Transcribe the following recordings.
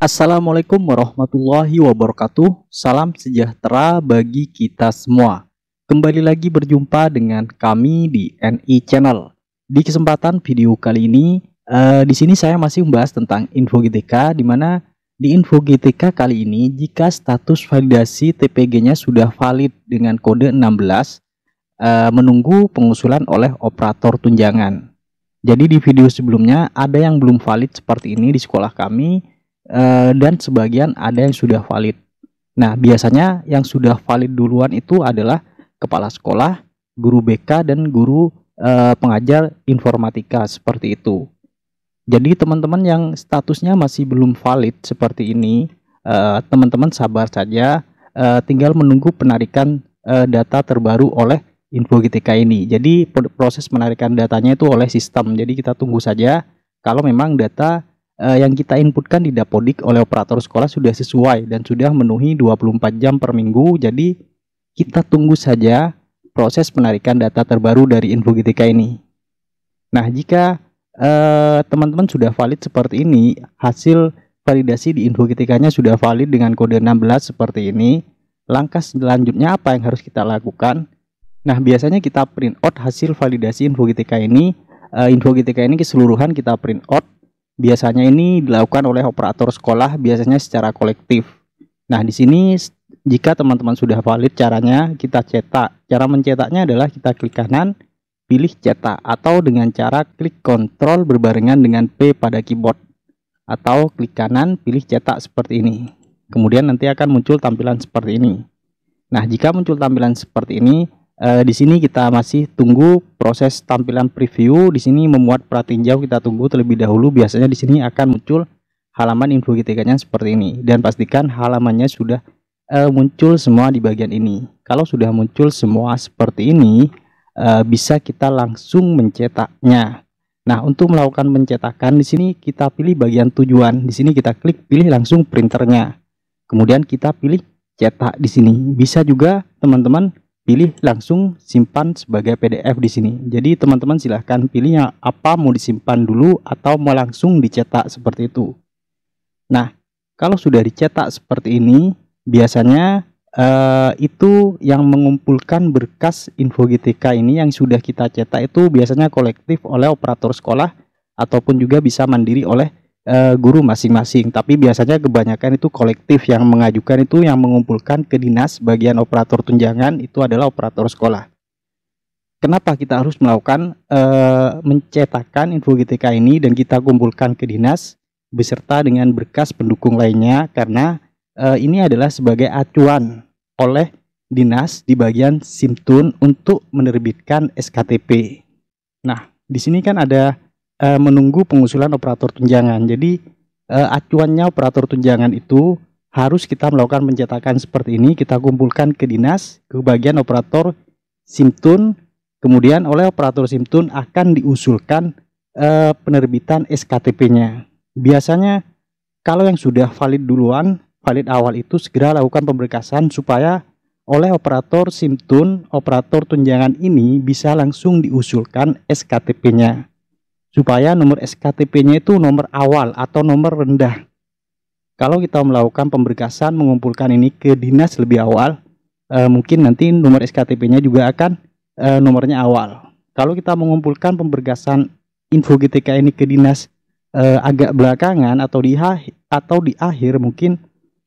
Assalamualaikum warahmatullahi wabarakatuh. Salam sejahtera bagi kita semua. Kembali lagi berjumpa dengan kami di NI Channel. Di kesempatan video kali ini, eh, di sini saya masih membahas tentang info GTK, di mana di info GTK kali ini, jika status validasi TPG-nya sudah valid dengan kode 16, eh, menunggu pengusulan oleh operator tunjangan. Jadi di video sebelumnya ada yang belum valid seperti ini di sekolah kami Eh, dan sebagian ada yang sudah valid. Nah, biasanya yang sudah valid duluan itu adalah kepala sekolah, guru BK dan guru uh, pengajar informatika seperti itu. Jadi teman-teman yang statusnya masih belum valid seperti ini, eh, teman-teman uh, sabar saja, uh, tinggal menunggu penarikan uh, data terbaru oleh Info GTK ini. Jadi proses menarikan datanya itu oleh sistem. Jadi kita tunggu saja kalau memang data uh, yang kita inputkan di Dapodik oleh operator sekolah sudah sesuai dan sudah memenuhi 24 jam per minggu. Jadi kita tunggu saja proses penarikan data terbaru dari info GTK ini. Nah, jika eh, teman-teman uh, sudah valid seperti ini, hasil validasi di info GTK-nya sudah valid dengan kode 16 seperti ini, langkah selanjutnya apa yang harus kita lakukan? Nah, biasanya kita print out hasil validasi info GTK ini, uh, info GTK ini keseluruhan kita print out Biasanya ini dilakukan oleh operator sekolah biasanya secara kolektif. Nah, di sini jika teman-teman sudah valid caranya, kita cetak. Cara mencetaknya adalah kita klik kanan, pilih cetak atau dengan cara klik kontrol berbarengan dengan P pada keyboard atau klik kanan pilih cetak seperti ini. Kemudian nanti akan muncul tampilan seperti ini. Nah, jika muncul tampilan seperti ini, Uh, di sini kita masih tunggu proses tampilan preview. Di sini memuat perhatian jauh kita tunggu terlebih dahulu. Biasanya di sini akan muncul halaman info GTK-nya seperti ini dan pastikan halamannya sudah uh, muncul semua di bagian ini. Kalau sudah muncul semua seperti ini, uh, bisa kita langsung mencetaknya. Nah, untuk melakukan pencetakan di sini kita pilih bagian tujuan. Di sini kita klik pilih langsung printernya. Kemudian kita pilih cetak di sini. Bisa juga teman-teman pilih langsung simpan sebagai PDF di sini. Jadi teman-teman silahkan pilih yang apa mau disimpan dulu atau mau langsung dicetak seperti itu. Nah, kalau sudah dicetak seperti ini, biasanya eh, itu yang mengumpulkan berkas info GTK ini yang sudah kita cetak itu biasanya kolektif oleh operator sekolah ataupun juga bisa mandiri oleh uh, guru masing-masing. Tapi biasanya kebanyakan itu kolektif yang mengajukan itu yang mengumpulkan ke dinas bagian operator tunjangan itu adalah operator sekolah. Kenapa kita harus melakukan uh, eh, mencetakkan info GTK ini dan kita kumpulkan ke dinas beserta dengan berkas pendukung lainnya karena uh, ini adalah sebagai acuan oleh dinas di bagian Simtun untuk menerbitkan SKTP. Nah, di sini kan ada uh, menunggu pengusulan operator tunjangan. Jadi uh, acuannya operator tunjangan itu harus kita melakukan pencetakan seperti ini. Kita kumpulkan ke dinas, ke bagian operator Simtun. Kemudian oleh operator Simtun akan diusulkan uh, penerbitan SKTP-nya. Biasanya kalau yang sudah valid duluan, valid awal itu segera lakukan pemberkasan supaya oleh operator SIMTUN, operator tunjangan ini bisa langsung diusulkan SKTP-nya supaya nomor SKTP-nya itu nomor awal atau nomor rendah. Kalau kita melakukan pemberkasan mengumpulkan ini ke dinas lebih awal, e, mungkin nanti nomor SKTP-nya juga akan e, nomornya awal. Kalau kita mengumpulkan pemberkasan info GTK ini ke dinas e, agak belakangan atau di atau di akhir mungkin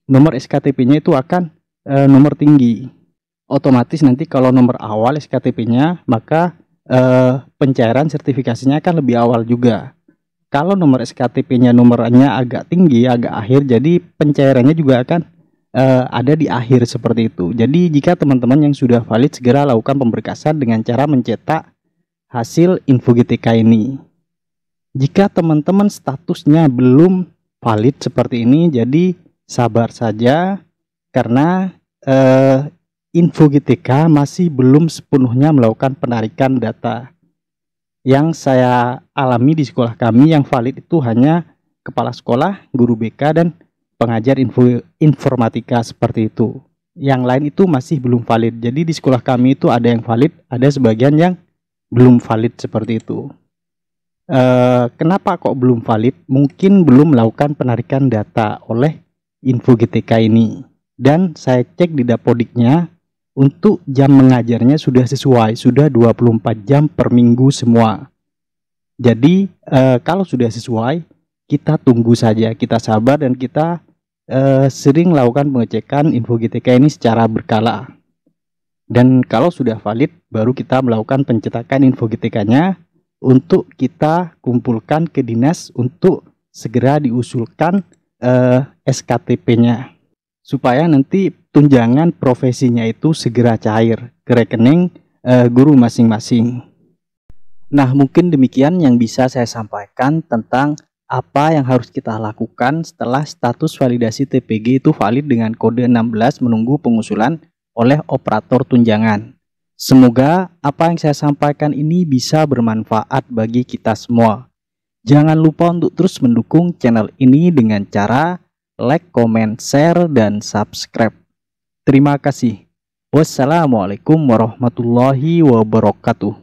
nomor SKTP-nya itu akan e, nomor tinggi. Otomatis nanti kalau nomor awal SKTP-nya maka eh, pencairan sertifikasinya akan lebih awal juga. Kalau nomor SKTP-nya nomornya agak tinggi, agak akhir, jadi pencairannya juga akan eh, ada di akhir seperti itu. Jadi jika teman-teman yang sudah valid segera lakukan pemberkasan dengan cara mencetak hasil info GTK ini. Jika teman-teman statusnya belum valid seperti ini, jadi sabar saja karena eh, Info GTK masih belum sepenuhnya melakukan penarikan data. Yang saya alami di sekolah kami yang valid itu hanya kepala sekolah, guru BK, dan pengajar info informatika seperti itu. Yang lain itu masih belum valid. Jadi di sekolah kami itu ada yang valid, ada sebagian yang belum valid seperti itu. E, kenapa kok belum valid? Mungkin belum melakukan penarikan data oleh info GTK ini. Dan saya cek di dapodiknya, untuk jam mengajarnya sudah sesuai, sudah 24 jam per minggu semua. Jadi eh, kalau sudah sesuai, kita tunggu saja, kita sabar dan kita eh, sering lakukan pengecekan info GTK ini secara berkala. Dan kalau sudah valid, baru kita melakukan pencetakan info GTK-nya untuk kita kumpulkan ke dinas untuk segera diusulkan eh, SKTP-nya supaya nanti tunjangan profesinya itu segera cair ke rekening uh, guru masing-masing. Nah, mungkin demikian yang bisa saya sampaikan tentang apa yang harus kita lakukan setelah status validasi TPG itu valid dengan kode 16 menunggu pengusulan oleh operator tunjangan. Semoga apa yang saya sampaikan ini bisa bermanfaat bagi kita semua. Jangan lupa untuk terus mendukung channel ini dengan cara like, comment, share, dan subscribe. Terima kasih. Wassalamualaikum warahmatullahi wabarakatuh.